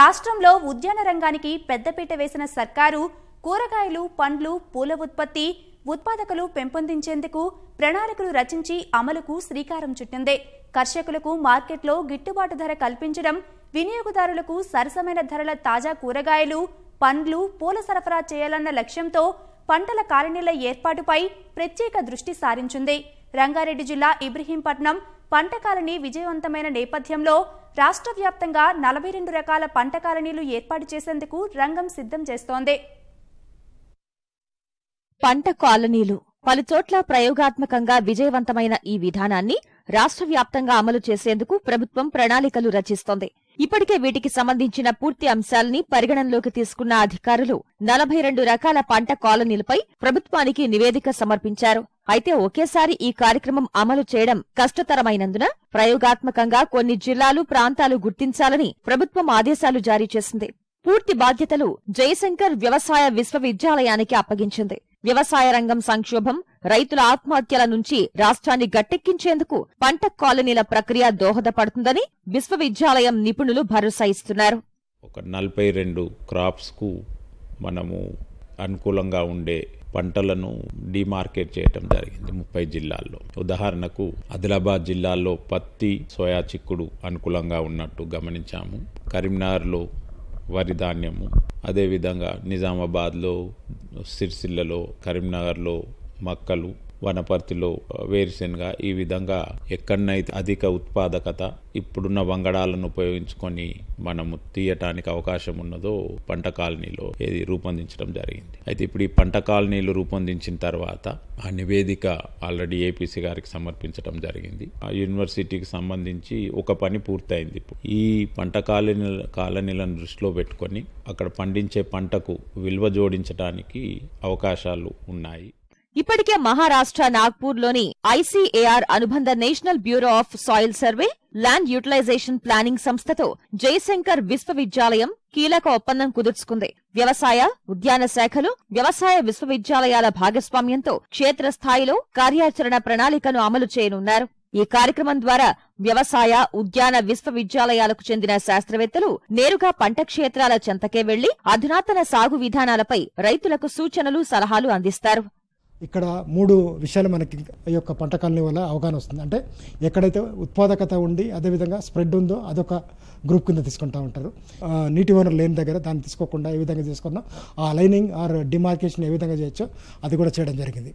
రాష్ట్రంలో ఉద్యాన రంగానికి పెద్దపీట వేసిన సర్కారు కూరగాయలు పండ్లు పూల ఉత్పత్తి ఉత్పాదకులు పెంపొందించేందుకు ప్రణాళికలు రచించి అమలుకు శ్రీకారం చుట్టింది కర్షకులకు మార్కెట్లో గిట్టుబాటు ధర కల్పించడం వినియోగదారులకు సరసమైన ధరల తాజా కూరగాయలు పండ్లు పూల సరఫరా చేయాలన్న లక్ష్యంతో పంటల కాలనీల ఏర్పాటుపై ప్రత్యేక దృష్టి సారించింది రంగారెడ్డి జిల్లా ఇబ్రహీంపట్నం పంటకాలనీ విజయవంతమైన నేపథ్యంలో రాష్ట్ర వ్యాప్తంగా నలభై రెండు రకాల పంట కాలనీలు ఏర్పాటు చేసేందుకు రంగం సిద్ధం చేస్తోంది పంట కాలనీలు పలుచోట్ల ప్రయోగాత్మకంగా విజయవంతమైన ఈ విధానాన్ని రాష్ట్ర వ్యాప్తంగా అమలు చేసేందుకు ప్రభుత్వం ప్రణాళికలు రచిస్తోంది ఇప్పటికే వీటికి సంబంధించిన పూర్తి అంశాలని పరిగణనలోకి తీసుకున్న అధికారులు నలభై రెండు రకాల పంట కాలనీలపై ప్రభుత్వానికి నివేదిక సమర్పించారు అయితే ఒకేసారి ఈ కార్యక్రమం అమలు చేయడం కష్టతరమైనందున ప్రయోగాత్మకంగా కొన్ని జిల్లాలు ప్రాంతాలు గుర్తించాలని ప్రభుత్వం ఆదేశాలు జారీ చేసింది పూర్తి బాధ్యతలు జయశంకర్ వ్యవసాయ విశ్వవిద్యాలయానికి అప్పగించింది వ్యవసాయ రంగం సంక్షోభం రైతుల ఆత్మహత్యల నుంచి రాష్ట్రాన్ని గట్టెక్కించేందుకు పంట కాలనీల ప్రక్రియ దోహదపడుతుందని విశ్వవిద్యాలయం నిపుణులు భరోసా ఇస్తున్నారు ఒక నలభై రెండు క్రాప్స్కు మనము అనుకూలంగా ఉండే పంటలను డిమార్కెట్ చేయటం జరిగింది ముప్పై జిల్లాల్లో ఉదాహరణకు ఆదిలాబాద్ జిల్లాలో పత్తి సోయా చిక్కుడు అనుకూలంగా ఉన్నట్టు గమనించాము కరీంనగర్లో వరి ధాన్యము అదేవిధంగా నిజామాబాద్లో సిరిసిల్లలో కరీంనగర్లో మక్కలు వనపర్తిలో వేరుశెనగ ఈ విధంగా ఎక్కడనైతే అధిక ఉత్పాదకత ఇప్పుడున్న వంగడాలను ఉపయోగించుకొని మనము తీయటానికి అవకాశం ఉన్నదో పంట కాలనీలో ఏది రూపొందించడం జరిగింది అయితే ఇప్పుడు ఈ పంట కాలనీలు రూపొందించిన తర్వాత ఆ నివేదిక ఆల్రెడీ ఏపీసీ గారికి సమర్పించడం జరిగింది ఆ యూనివర్సిటీకి సంబంధించి ఒక పని పూర్తయింది ఇప్పుడు ఈ పంట కాలనీ కాలనీలను దృష్టిలో పెట్టుకొని అక్కడ పండించే పంటకు విలువ జోడించడానికి అవకాశాలు ఉన్నాయి ఇప్పటికే మహారాష్ట్ర నాగ్పూర్లోని ఐసీఏఆర్ అనుబంధ national bureau of soil survey land utilization planning సంస్థతో జయశంకర్ విశ్వవిద్యాలయం కీలక ఒప్పందం కుదుర్చుకుంది వ్యవసాయ ఉద్యాన శాఖలు వ్యవసాయ విశ్వవిద్యాలయాల భాగస్వామ్యంతో క్షేత్రస్థాయిలో కార్యాచరణ ప్రణాళికను అమలు చేయనున్నారు ఈ కార్యక్రమం ద్వారా వ్యవసాయ ఉద్యాన విశ్వవిద్యాలయాలకు చెందిన శాస్త్రవేత్తలు నేరుగా పంట క్షేత్రాల చెంతకే వెళ్లి అధునాతన సాగు విధానాలపై రైతులకు సూచనలు సలహాలు అందిస్తారు ఇక్కడ మూడు విషయాలు మనకి ఈ యొక్క పంట కాలనీ వల్ల అవగాహన వస్తుంది అంటే ఎక్కడైతే ఉత్పాదకత ఉండి అదేవిధంగా స్ప్రెడ్ ఉందో అదొక గ్రూప్ కింద తీసుకుంటూ ఉంటారు నీటి వనరు లేని దగ్గర దాన్ని తీసుకోకుండా ఏ విధంగా తీసుకున్నా ఆ లైనింగ్ ఆర్ డిమార్కేషన్ ఏ విధంగా చేయొచ్చో అది కూడా చేయడం జరిగింది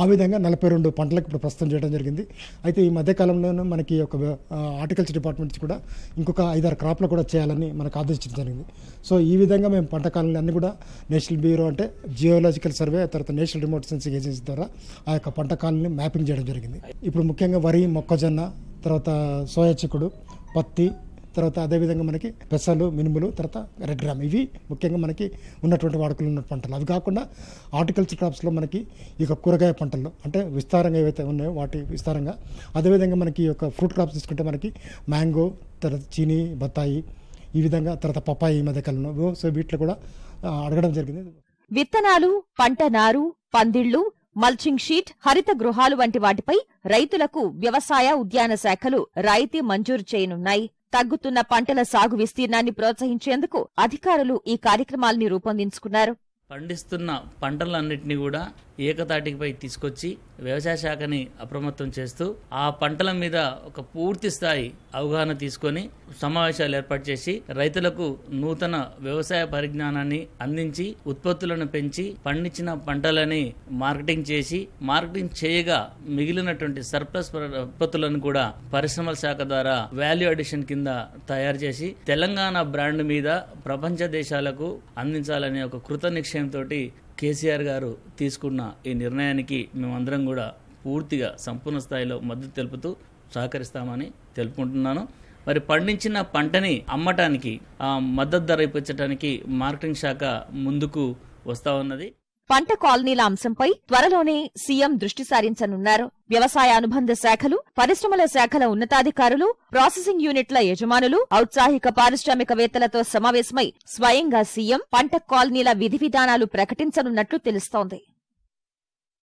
ఆ విధంగా నలభై రెండు పంటలకు ఇప్పుడు ప్రస్తుతం చేయడం జరిగింది అయితే ఈ మధ్యకాలంలోనూ మనకి ఒక ఆర్టికల్చర్ డిపార్ట్మెంట్స్ కూడా ఇంకొక ఐదారు క్రాప్లు కూడా చేయాలని మనకు ఆదేశించడం జరిగింది సో ఈ విధంగా మేము పంట కాలంలో అన్ని కూడా నేషనల్ బ్యూరో అంటే జియోలాజికల్ సర్వే తర్వాత నేషనల్ రిమోట్ సెన్సింగ్ ఏజెన్సీ ద్వారా ఆ యొక్క పంట కాలాన్ని మ్యాపింగ్ చేయడం జరిగింది ఇప్పుడు ముఖ్యంగా వరి మొక్కజొన్న తర్వాత సోయా చిక్కుడు పత్తి తర్వాత అదేవిధంగా మనకి పెసలు మినుములు తర్వాత రెడ్ గ్రామ్ ఇవి ముఖ్యంగా మనకి ఉన్నటువంటి వాడుకలు ఉన్న పంటలు అవి కాకుండా ఆర్టికల్చర్ క్రాప్స్లో మనకి ఈ యొక్క కూరగాయ పంటల్లో అంటే విస్తారంగా ఏవైతే ఉన్నాయో వాటి విస్తారంగా అదేవిధంగా మనకి యొక్క ఫ్రూట్ క్రాప్స్ తీసుకుంటే మనకి మ్యాంగో తర్వాత చీనీ బత్తాయి ఈ విధంగా తర్వాత పప్పాయి ఈ మధ్య కాలంలో సో వీటిలో కూడా అడగడం జరిగింది విత్తనాలు పంట నారు పందిళ్లు మల్చింగ్ షీట్ హరిత గృహాలు వంటి వాటిపై రైతులకు వ్యవసాయ ఉద్యాన శాఖలు రాయితీ మంజూరు చేయనున్నాయి తగ్గుతున్న పంటల సాగు విస్తీర్ణాన్ని ప్రోత్సహించేందుకు అధికారులు ఈ కార్యక్రమాల్ని రూపొందించుకున్నారు పండిస్తున్న పంటలన్నింటినీ కూడా ఏకతాటిపై తీసుకొచ్చి వ్యవసాయ శాఖని అప్రమత్తం చేస్తూ ఆ పంటల మీద ఒక పూర్తి స్థాయి అవగాహన తీసుకొని సమావేశాలు ఏర్పాటు చేసి రైతులకు నూతన వ్యవసాయ పరిజ్ఞానాన్ని అందించి ఉత్పత్తులను పెంచి పండించిన పంటలని మార్కెటింగ్ చేసి మార్కెటింగ్ చేయగా మిగిలినటువంటి సర్ప్లస్ ఉత్పత్తులను కూడా పరిశ్రమల శాఖ ద్వారా వాల్యూ అడిషన్ కింద తయారు చేసి తెలంగాణ బ్రాండ్ మీద ప్రపంచ దేశాలకు అందించాలనే ఒక కృత నిశ్చయంతో కేసీఆర్ గారు తీసుకున్న ఈ నిర్ణయానికి మేమందరం కూడా పూర్తిగా సంపూర్ణ స్థాయిలో మద్దతు తెలుపుతూ సహకరిస్తామని తెలుపుకుంటున్నాను మరి పండించిన పంటని అమ్మటానికి మద్దతు ధర ఇప్పించడానికి మార్కెటింగ్ శాఖ ముందుకు వస్తూ ఉన్నది పంట కాలనీల అంశంపై త్వరలోనే సీఎం దృష్టి సారించనున్నారు వ్యవసాయ అనుబంధ శాఖలు పరిశ్రమల శాఖల ఉన్నతాధికారులు ప్రాసెసింగ్ యూనిట్ల యజమానులు ఔత్సాహిక పారిశ్రామికవేత్తలతో సమావేశమై స్వయంగా సీఎం పంట కాలనీల విధి విధానాలు ప్రకటించనున్నట్లు తెలుస్తోంది